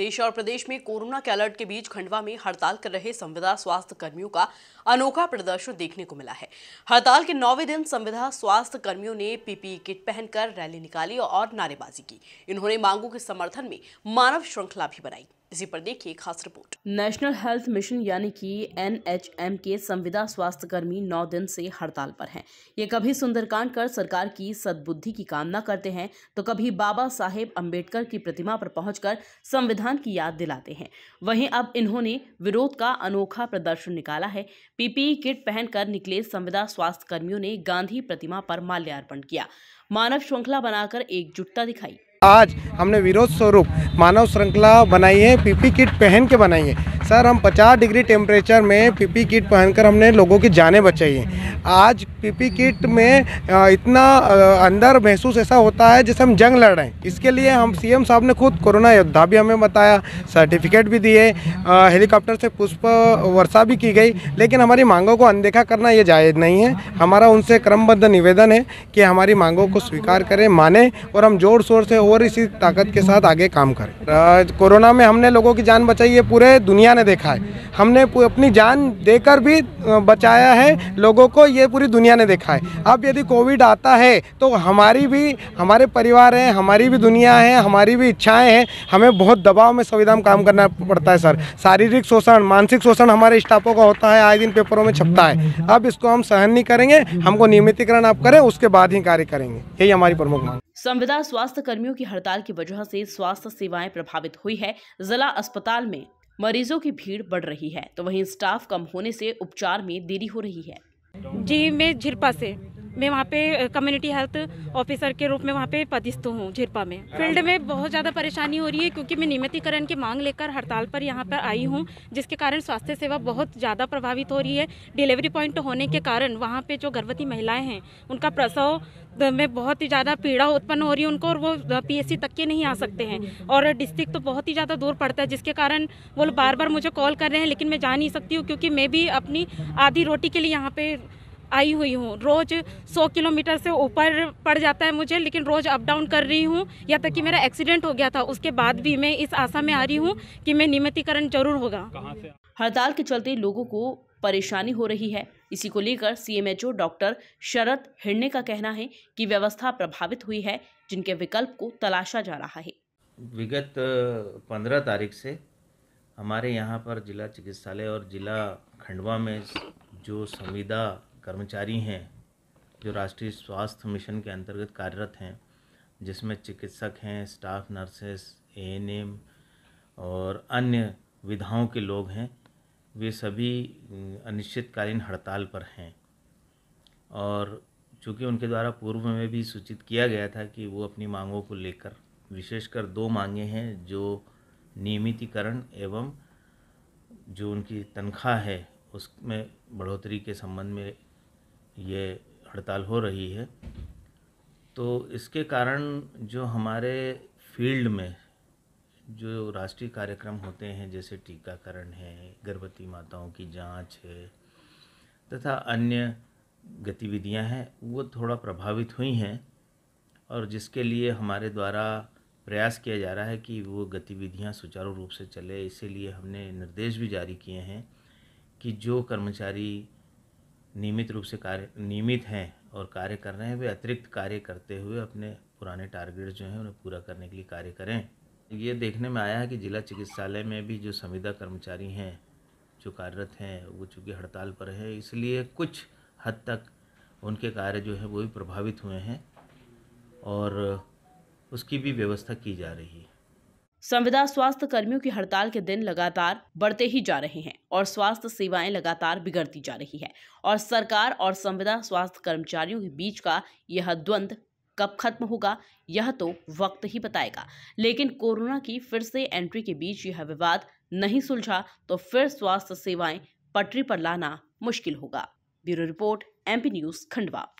देश और प्रदेश में कोरोना के अलर्ट के बीच खंडवा में हड़ताल कर रहे संविदा स्वास्थ्य कर्मियों का अनोखा प्रदर्शन देखने को मिला है हड़ताल के नौवे दिन संविदा स्वास्थ्य कर्मियों ने पीपीई किट पहनकर रैली निकाली और नारेबाजी की इन्होंने मांगों के समर्थन में मानव श्रृंखला भी बनाई इसी पर देखिए खास रिपोर्ट नेशनल हेल्थ मिशन यानी कि एनएचएम के संविदा स्वास्थ्य कर्मी नौ दिन से हड़ताल पर हैं ये कभी सुंदरकांड कर सरकार की सद्बुद्धि की कामना करते हैं तो कभी बाबा साहेब अंबेडकर की प्रतिमा पर पहुंचकर संविधान की याद दिलाते हैं वहीं अब इन्होंने विरोध का अनोखा प्रदर्शन निकाला है पीपीई किट पहनकर निकले संविदा स्वास्थ्य कर्मियों ने गांधी प्रतिमा पर माल्यार्पण किया मानव श्रृंखला बनाकर एकजुटता दिखाई आज हमने विरोध स्वरूप मानव श्रृंखला बनाई है पीपी किट पहन के बनाई है सर हम 50 डिग्री टेम्परेचर में पीपी किट पहनकर हमने लोगों की जानें बचाई हैं आज पीपी किट में इतना अंदर महसूस ऐसा होता है जैसे हम जंग लड़ रहे हैं इसके लिए हम सीएम साहब ने खुद कोरोना योद्धा भी हमें बताया सर्टिफिकेट भी दिए हेलीकॉप्टर से पुष्प वर्षा भी की गई लेकिन हमारी मांगों को अनदेखा करना ये जायज़ नहीं है हमारा उनसे क्रमबद्ध निवेदन है कि हमारी मांगों को स्वीकार करें माने और हम जोर शोर से और इसी ताकत के साथ आगे काम करें कोरोना में हमने लोगों की जान बचाई है पूरे दुनिया ने मैंने देखा है हमने अपनी जान देकर भी बचाया है लोगों को ये पूरी दुनिया ने देखा है अब यदि कोविड आता है तो हमारी भी हमारे परिवार हैं हमारी भी दुनिया है हमारी भी इच्छाएं हैं हमें बहुत दबाव में संविधा में काम करना पड़ता है सर शारीरिक शोषण मानसिक शोषण हमारे स्टाफों का होता है आए दिन पेपरों में छपता है अब इसको हम सहन नहीं करेंगे हमको नियमितीकरण आप करें उसके बाद ही कार्य करेंगे यही हमारी प्रमुख मांग संविदा स्वास्थ्य कर्मियों की हड़ताल की वजह से स्वास्थ्य सेवाएं प्रभावित हुई है जिला अस्पताल में मरीजों की भीड़ बढ़ रही है तो वहीं स्टाफ कम होने से उपचार में देरी हो रही है जी मैं झिरपा से मैं वहाँ पे कम्युनिटी हेल्थ ऑफिसर के रूप में वहाँ पे पदस्थ हूँ झिरपा में फील्ड में बहुत ज़्यादा परेशानी हो रही है क्योंकि मैं नियमितीकरण की मांग लेकर हड़ताल पर यहाँ पर आई हूँ जिसके कारण स्वास्थ्य सेवा बहुत ज़्यादा प्रभावित हो रही है डिलीवरी पॉइंट होने के कारण वहाँ पर जो गर्भवती महिलाएँ हैं उनका प्रसव में बहुत ही ज़्यादा पीड़ा उत्पन्न हो रही है उनको और वो पी तक के नहीं आ सकते हैं और डिस्ट्रिक्ट तो बहुत ही ज़्यादा दूर पड़ता है जिसके कारण वो बार बार मुझे कॉल कर रहे हैं लेकिन मैं जा नहीं सकती हूँ क्योंकि मैं भी अपनी आधी रोटी के लिए यहाँ पे आई हुई हूँ रोज़ 100 किलोमीटर से ऊपर पड़ जाता है मुझे लेकिन रोज़ अप डाउन कर रही हूँ यहाँ तक कि मेरा एक्सीडेंट हो गया था उसके बाद भी मैं इस आशा में आ रही हूँ कि मैं नियमितीकरण जरूर होगा हड़ताल के चलते लोगों को परेशानी हो रही है इसी को लेकर सीएमएचओ डॉक्टर शरद हिरने का कहना है कि व्यवस्था प्रभावित हुई है जिनके विकल्प को तलाशा जा रहा है विगत पंद्रह तारीख से हमारे यहाँ पर जिला चिकित्सालय और जिला खंडवा में जो संविदा कर्मचारी हैं जो राष्ट्रीय स्वास्थ्य मिशन के अंतर्गत कार्यरत हैं जिसमें चिकित्सक हैं स्टाफ नर्सेस एम और अन्य विधाओं के लोग हैं वे सभी अनिश्चितकालीन हड़ताल पर हैं और चूँकि उनके द्वारा पूर्व में भी सूचित किया गया था कि वो अपनी मांगों को लेकर विशेषकर दो मांगे हैं जो नियमितीकरण एवं जो उनकी तनख्वाह है उसमें बढ़ोतरी के संबंध में ये हड़ताल हो रही है तो इसके कारण जो हमारे फील्ड में जो राष्ट्रीय कार्यक्रम होते हैं जैसे टीकाकरण है गर्भवती माताओं की जांच है तथा अन्य गतिविधियां हैं वो थोड़ा प्रभावित हुई हैं और जिसके लिए हमारे द्वारा प्रयास किया जा रहा है कि वो गतिविधियां सुचारू रूप से चले इसीलिए हमने निर्देश भी जारी किए हैं कि जो कर्मचारी नियमित रूप से कार्य नियमित हैं और कार्य कर रहे हैं वे अतिरिक्त कार्य करते हुए अपने पुराने टारगेट जो हैं उन्हें पूरा करने के लिए कार्य करें ये देखने में आया है कि जिला चिकित्सालय में भी जो संविदा कर्मचारी हैं जो कार्यरत हैं वो चूँकि हड़ताल पर है इसलिए कुछ हद तक उनके कार्य जो है वो भी प्रभावित हुए हैं और उसकी भी व्यवस्था की जा रही है संविदा स्वास्थ्य कर्मियों की हड़ताल के दिन लगातार बढ़ते ही जा रहे हैं और स्वास्थ्य सेवाएं लगातार बिगड़ती जा रही है और सरकार और संविदा स्वास्थ्य कर्मचारियों के बीच का यह द्वंद्व कब खत्म होगा यह तो वक्त ही बताएगा लेकिन कोरोना की फिर से एंट्री के बीच यह विवाद नहीं सुलझा तो फिर स्वास्थ्य सेवाएं पटरी पर लाना मुश्किल होगा bureau report MP news Khandwa